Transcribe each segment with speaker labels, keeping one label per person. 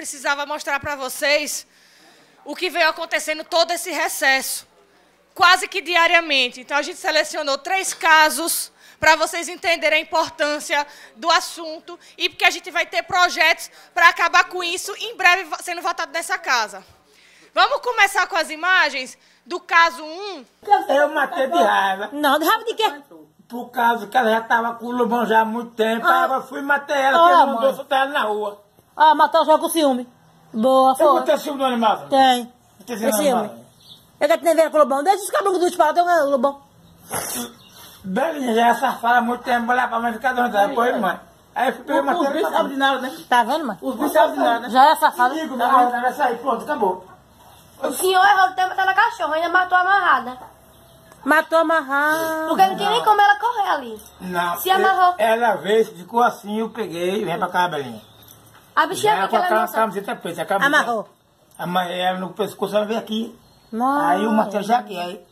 Speaker 1: precisava mostrar para vocês o que veio acontecendo todo esse recesso, quase que diariamente. Então, a gente selecionou três casos para vocês entenderem a importância do assunto e porque a gente vai ter projetos para acabar com isso em breve sendo votado nessa casa. Vamos começar com as imagens do caso 1? Eu matei de
Speaker 2: raiva. Não, de raiva de quê? Por causa que ela já estava com o Lobão já há muito tempo, ah. eu fui matar ela, oh, porque eu não dou soltar ela na rua. Ah, matar o com ciúme. Boa, foi. Eu vou ciúme do animado. Tem. Tem ciúme. Eu quero te ver com o Lobão. Deixa os cabelos do disparado, eu Lobão. Belinha já essa fala é muito tempo, olhar pra mãe ficar doente. depois, mãe. Aí eu fui pegar uma Os bichos sabem de nada, né? Tá vendo, mãe? Os bichos sabem de nada, né? Já é safado. Digo, minha roda vai sair, pronto, acabou. O senhor errou o tempo até na cachorra, ainda matou amarrada. Matou amarrada. Porque não tinha nem como ela correr ali. Não. Se amarrou. Ela veio, ficou assim, eu peguei e vem pra cá, Belinha. Abichava aquela a nossa... camiseta preta. A camiseta, Amarrou. Amarrei ela é, no pescoço, ela veio aqui. Não. Aí o Marcelo já aqui, aí...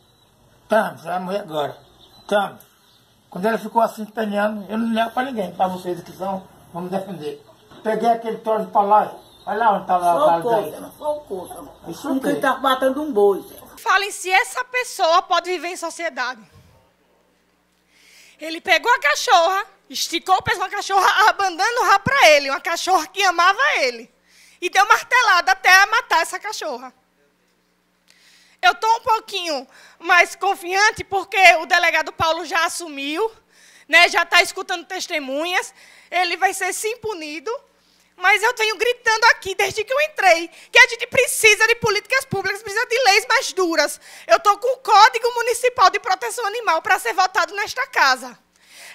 Speaker 2: Thames, ela é morreu agora. Tamo. Quando ela ficou assim, peneando, eu não lembro pra ninguém, pra vocês que são, vamos defender. Peguei aquele trono de palácio. Olha lá onde tava só a bala daí.
Speaker 1: Só o coço,
Speaker 2: Um que tá matando um boi.
Speaker 1: Falem se essa pessoa pode viver em sociedade. Ele pegou a cachorra, Esticou o pescoço da cachorra, abandando o rabo para ele, uma cachorra que amava ele. E deu martelada até matar essa cachorra. Eu estou um pouquinho mais confiante porque o delegado Paulo já assumiu, né, já está escutando testemunhas, ele vai ser sim punido, mas eu tenho gritando aqui desde que eu entrei que a gente precisa de políticas públicas, precisa de leis mais duras. Eu estou com o Código Municipal de Proteção Animal para ser votado nesta casa.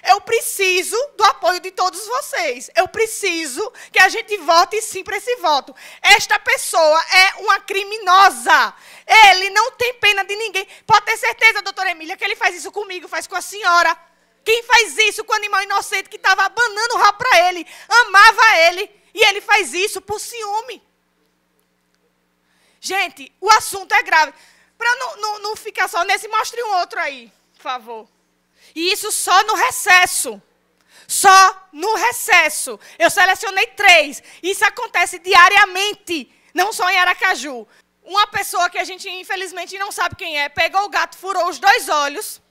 Speaker 1: Eu preciso do apoio de todos vocês. Eu preciso que a gente vote sim para esse voto. Esta pessoa é uma criminosa. Ele não tem pena de ninguém. Pode ter certeza, doutora Emília, que ele faz isso comigo, faz com a senhora. Quem faz isso com o animal inocente que estava abanando o rabo para ele, amava ele, e ele faz isso por ciúme. Gente, o assunto é grave. Para não, não, não ficar só nesse, mostre um outro aí, por favor. E isso só no recesso. Só no recesso. Eu selecionei três. Isso acontece diariamente, não só em Aracaju. Uma pessoa que a gente infelizmente não sabe quem é, pegou o gato, furou os dois olhos,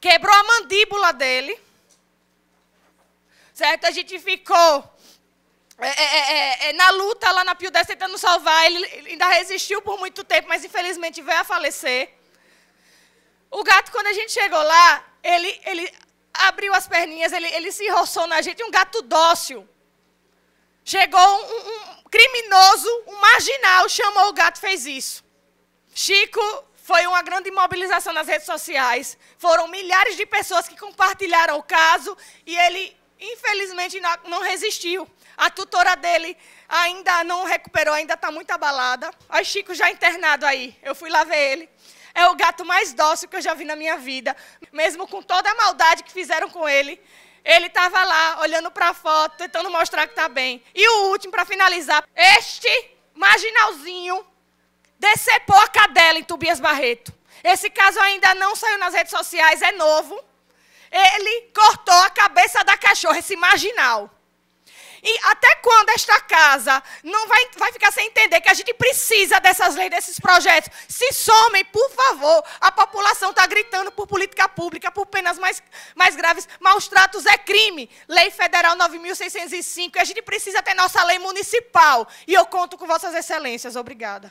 Speaker 1: quebrou a mandíbula dele. Certo? A gente ficou é, é, é, é, é na luta lá na Pio 10 tentando salvar. Ele ainda resistiu por muito tempo, mas infelizmente veio a falecer. O gato, quando a gente chegou lá, ele, ele abriu as perninhas, ele, ele se enroçou na gente, um gato dócil. Chegou um, um criminoso, um marginal, chamou o gato, fez isso. Chico foi uma grande mobilização nas redes sociais. Foram milhares de pessoas que compartilharam o caso e ele, infelizmente, não resistiu. A tutora dele ainda não recuperou, ainda está muito abalada. O Chico já internado aí. Eu fui lá ver ele. É o gato mais dócil que eu já vi na minha vida. Mesmo com toda a maldade que fizeram com ele, ele estava lá olhando para a foto, tentando mostrar que está bem. E o último, para finalizar, este marginalzinho decepou a cadela em Tubias Barreto. Esse caso ainda não saiu nas redes sociais, é novo. Ele cortou a cabeça da cachorra, esse marginal. E até quando esta casa não vai, vai ficar sem entender que a gente precisa dessas leis, desses projetos? Se somem, por favor. A população está gritando por política pública, por penas mais, mais graves. Maus tratos é crime. Lei Federal 9.605. A gente precisa ter nossa lei municipal. E eu conto com Vossas Excelências. Obrigada.